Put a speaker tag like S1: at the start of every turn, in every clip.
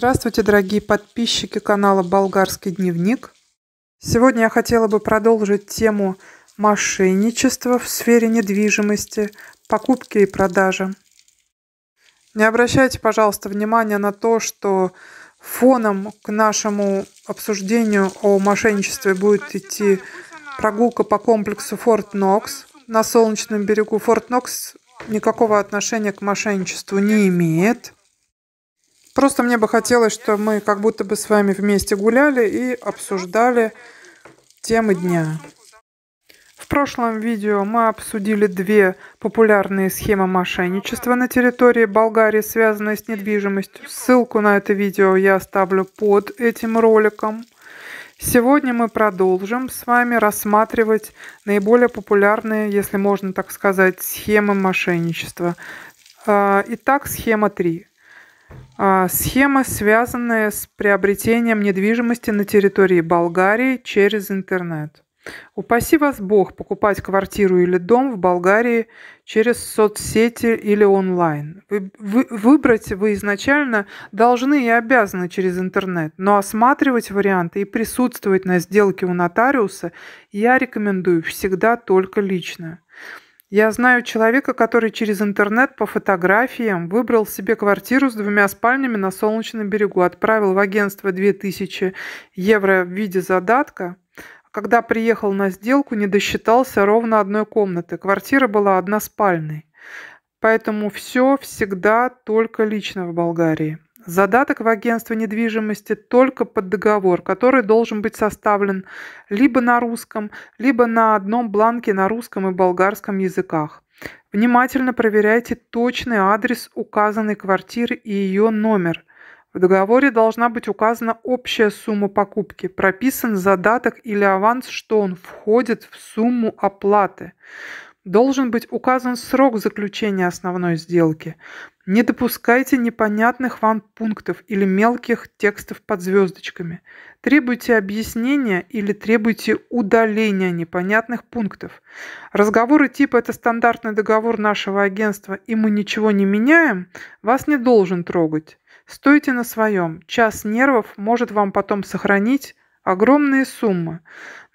S1: Здравствуйте, дорогие подписчики канала «Болгарский дневник». Сегодня я хотела бы продолжить тему мошенничества в сфере недвижимости, покупки и продажи. Не обращайте, пожалуйста, внимания на то, что фоном к нашему обсуждению о мошенничестве будет идти прогулка по комплексу Форт Нокс на Солнечном берегу. Форт Нокс никакого отношения к мошенничеству не имеет – Просто мне бы хотелось, чтобы мы как будто бы с вами вместе гуляли и обсуждали темы дня. В прошлом видео мы обсудили две популярные схемы мошенничества на территории Болгарии, связанные с недвижимостью. Ссылку на это видео я оставлю под этим роликом. Сегодня мы продолжим с вами рассматривать наиболее популярные, если можно так сказать, схемы мошенничества. А, итак, схема 3. А, схема, связанная с приобретением недвижимости на территории Болгарии через интернет. Упаси вас Бог покупать квартиру или дом в Болгарии через соцсети или онлайн. Вы, вы, выбрать вы изначально должны и обязаны через интернет, но осматривать варианты и присутствовать на сделке у нотариуса я рекомендую всегда только лично. Я знаю человека, который через интернет по фотографиям выбрал себе квартиру с двумя спальнями на Солнечном берегу, отправил в агентство 2000 евро в виде задатка, когда приехал на сделку, не досчитался ровно одной комнаты. Квартира была односпальной. Поэтому все всегда только лично в Болгарии. Задаток в агентство недвижимости только под договор, который должен быть составлен либо на русском, либо на одном бланке на русском и болгарском языках. Внимательно проверяйте точный адрес указанной квартиры и ее номер. В договоре должна быть указана общая сумма покупки, прописан задаток или аванс, что он входит в сумму оплаты должен быть указан срок заключения основной сделки. Не допускайте непонятных вам пунктов или мелких текстов под звездочками. Требуйте объяснения или требуйте удаления непонятных пунктов. Разговоры типа «это стандартный договор нашего агентства и мы ничего не меняем» вас не должен трогать. Стойте на своем. Час нервов может вам потом сохранить Огромные суммы.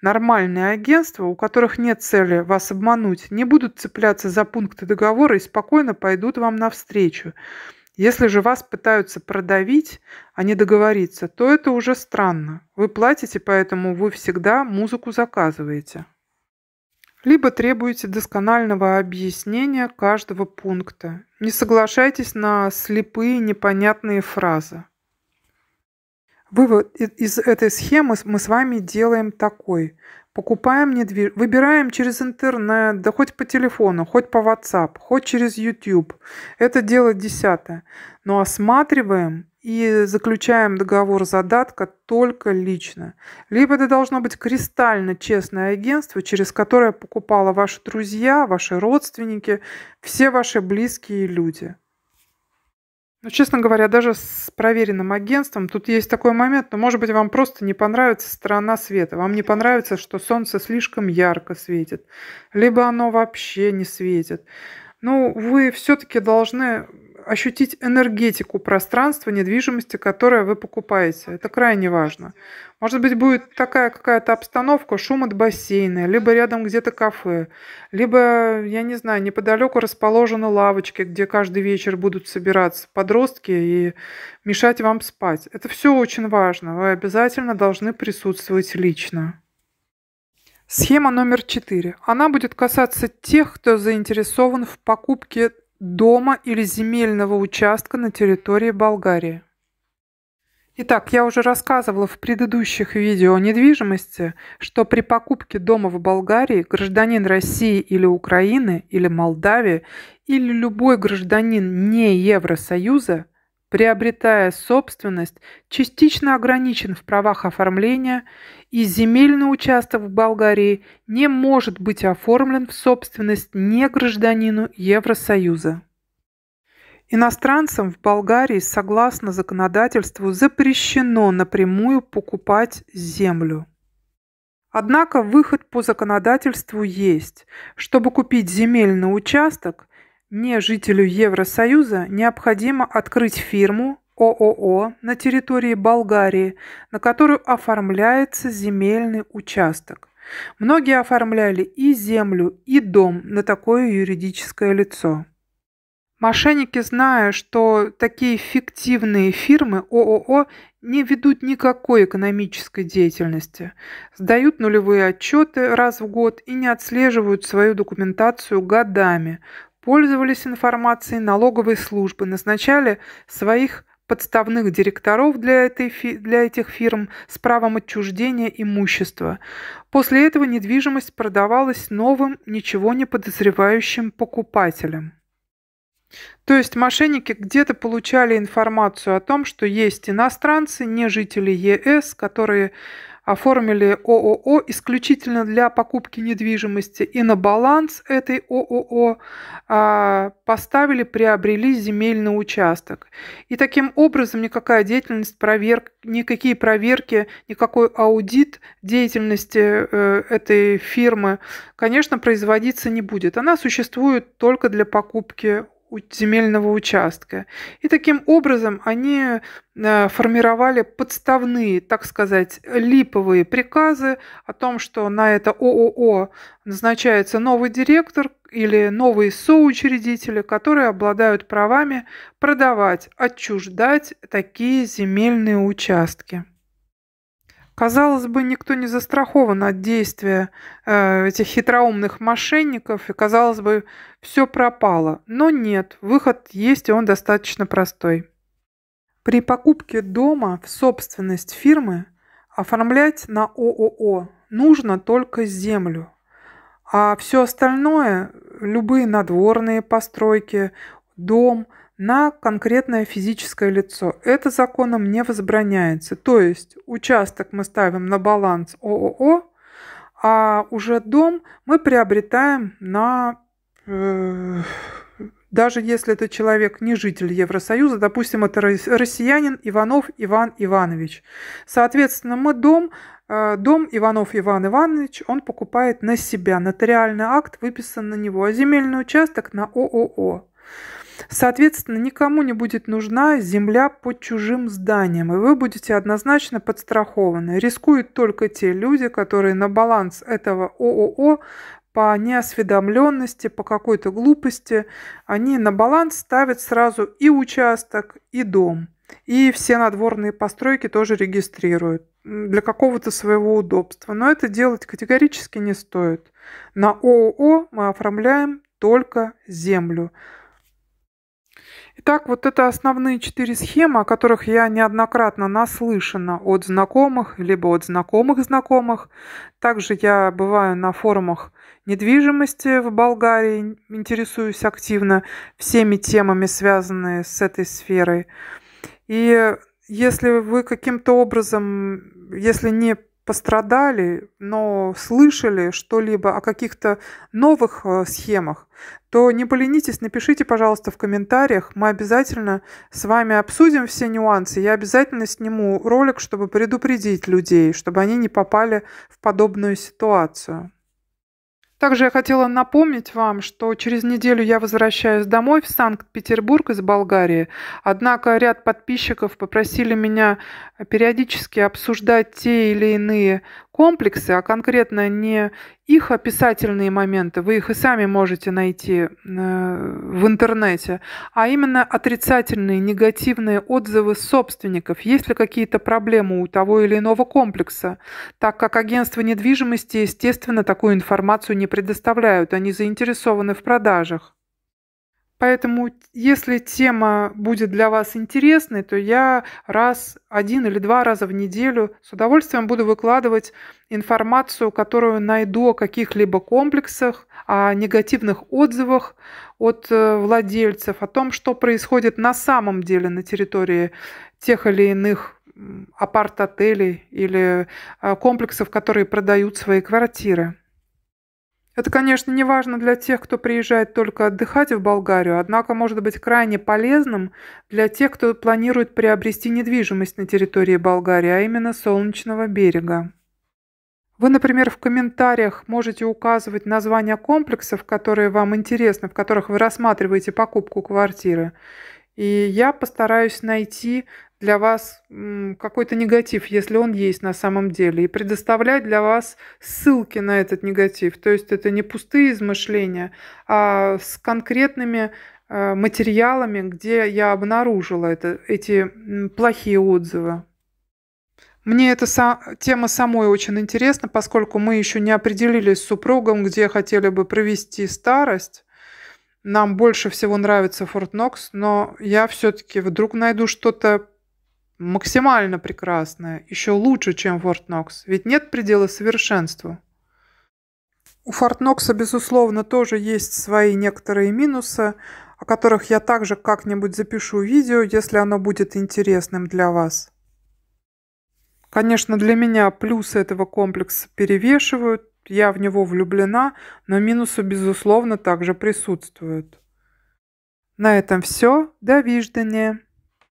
S1: Нормальные агентства, у которых нет цели вас обмануть, не будут цепляться за пункты договора и спокойно пойдут вам навстречу. Если же вас пытаются продавить, а не договориться, то это уже странно. Вы платите, поэтому вы всегда музыку заказываете. Либо требуете досконального объяснения каждого пункта. Не соглашайтесь на слепые непонятные фразы. Вывод из этой схемы мы с вами делаем такой. Покупаем недвижимость, выбираем через интернет, да хоть по телефону, хоть по WhatsApp, хоть через YouTube. Это дело десятое. Но осматриваем и заключаем договор задатка только лично. Либо это должно быть кристально честное агентство, через которое покупала ваши друзья, ваши родственники, все ваши близкие люди – ну, честно говоря, даже с проверенным агентством тут есть такой момент, но, может быть, вам просто не понравится сторона света. Вам не понравится, что солнце слишком ярко светит, либо оно вообще не светит. Ну, вы все-таки должны ощутить энергетику пространства недвижимости, которое вы покупаете. Это крайне важно. Может быть, будет такая какая-то обстановка, шум от бассейна, либо рядом где-то кафе, либо, я не знаю, неподалеку расположены лавочки, где каждый вечер будут собираться подростки и мешать вам спать. Это все очень важно. Вы обязательно должны присутствовать лично. Схема номер четыре. Она будет касаться тех, кто заинтересован в покупке дома или земельного участка на территории Болгарии. Итак, я уже рассказывала в предыдущих видео о недвижимости, что при покупке дома в Болгарии гражданин России или Украины или Молдавии или любой гражданин не Евросоюза – приобретая собственность, частично ограничен в правах оформления, и земельный участок в Болгарии не может быть оформлен в собственность не гражданину Евросоюза. Иностранцам в Болгарии, согласно законодательству, запрещено напрямую покупать землю. Однако выход по законодательству есть. Чтобы купить земельный участок, не жителю Евросоюза необходимо открыть фирму ООО на территории Болгарии, на которую оформляется земельный участок. Многие оформляли и землю, и дом на такое юридическое лицо. Мошенники, зная, что такие фиктивные фирмы ООО не ведут никакой экономической деятельности, сдают нулевые отчеты раз в год и не отслеживают свою документацию годами, пользовались информацией налоговой службы, назначали своих подставных директоров для, этой, для этих фирм с правом отчуждения имущества. После этого недвижимость продавалась новым, ничего не подозревающим покупателям. То есть мошенники где-то получали информацию о том, что есть иностранцы, не жители ЕС, которые оформили ООО исключительно для покупки недвижимости и на баланс этой ООО а, поставили, приобрели земельный участок. И таким образом никакая деятельность, проверка, никакие проверки, никакой аудит деятельности э, этой фирмы, конечно, производиться не будет. Она существует только для покупки земельного участка. И таким образом они э, формировали подставные, так сказать, липовые приказы о том, что на это ООО назначается новый директор или новые соучредители, которые обладают правами продавать, отчуждать такие земельные участки. Казалось бы, никто не застрахован от действия э, этих хитроумных мошенников, и, казалось бы, все пропало. Но нет, выход есть, и он достаточно простой. При покупке дома в собственность фирмы оформлять на ООО нужно только землю. А все остальное, любые надворные постройки, дом – на конкретное физическое лицо. Это законом не возбраняется. То есть участок мы ставим на баланс ООО, а уже дом мы приобретаем на... Э, даже если этот человек не житель Евросоюза, допустим, это россиянин Иванов Иван Иванович. Соответственно, мы дом, э, дом Иванов Иван Иванович, он покупает на себя. Нотариальный акт выписан на него, а земельный участок на ООО. Соответственно, никому не будет нужна земля под чужим зданием, и вы будете однозначно подстрахованы. Рискуют только те люди, которые на баланс этого ООО по неосведомленности, по какой-то глупости, они на баланс ставят сразу и участок, и дом. И все надворные постройки тоже регистрируют для какого-то своего удобства. Но это делать категорически не стоит. На ООО мы оформляем только землю. Итак, вот это основные четыре схемы, о которых я неоднократно наслышана от знакомых, либо от знакомых знакомых. Также я бываю на форумах недвижимости в Болгарии, интересуюсь активно всеми темами, связанные с этой сферой. И если вы каким-то образом, если не пострадали, но слышали что-либо о каких-то новых э, схемах, то не поленитесь, напишите, пожалуйста, в комментариях. Мы обязательно с вами обсудим все нюансы. Я обязательно сниму ролик, чтобы предупредить людей, чтобы они не попали в подобную ситуацию. Также я хотела напомнить вам, что через неделю я возвращаюсь домой в Санкт-Петербург из Болгарии. Однако ряд подписчиков попросили меня периодически обсуждать те или иные комплексы, а конкретно не их описательные моменты, вы их и сами можете найти э, в интернете, а именно отрицательные, негативные отзывы собственников, есть ли какие-то проблемы у того или иного комплекса, так как агентства недвижимости, естественно, такую информацию не предоставляют, они заинтересованы в продажах. Поэтому, если тема будет для вас интересной, то я раз, один или два раза в неделю с удовольствием буду выкладывать информацию, которую найду о каких-либо комплексах, о негативных отзывах от э, владельцев, о том, что происходит на самом деле на территории тех или иных апарт-отелей или э, комплексов, которые продают свои квартиры. Это, конечно, не важно для тех, кто приезжает только отдыхать в Болгарию, однако может быть крайне полезным для тех, кто планирует приобрести недвижимость на территории Болгарии, а именно Солнечного берега. Вы, например, в комментариях можете указывать названия комплексов, которые вам интересны, в которых вы рассматриваете покупку квартиры. И я постараюсь найти для вас какой-то негатив, если он есть на самом деле, и предоставлять для вас ссылки на этот негатив. То есть это не пустые измышления, а с конкретными э, материалами, где я обнаружила это, эти плохие отзывы. Мне эта тема самой очень интересна, поскольку мы еще не определились с супругом, где хотели бы провести старость. Нам больше всего нравится Форт Нокс, но я все-таки вдруг найду что-то максимально прекрасное, еще лучше, чем Fort Knox, ведь нет предела совершенству. У Fort Knox, безусловно, тоже есть свои некоторые минусы, о которых я также как-нибудь запишу видео, если оно будет интересным для вас. Конечно, для меня плюсы этого комплекса перевешивают, я в него влюблена, но минусы, безусловно, также присутствуют. На этом все. До виждания.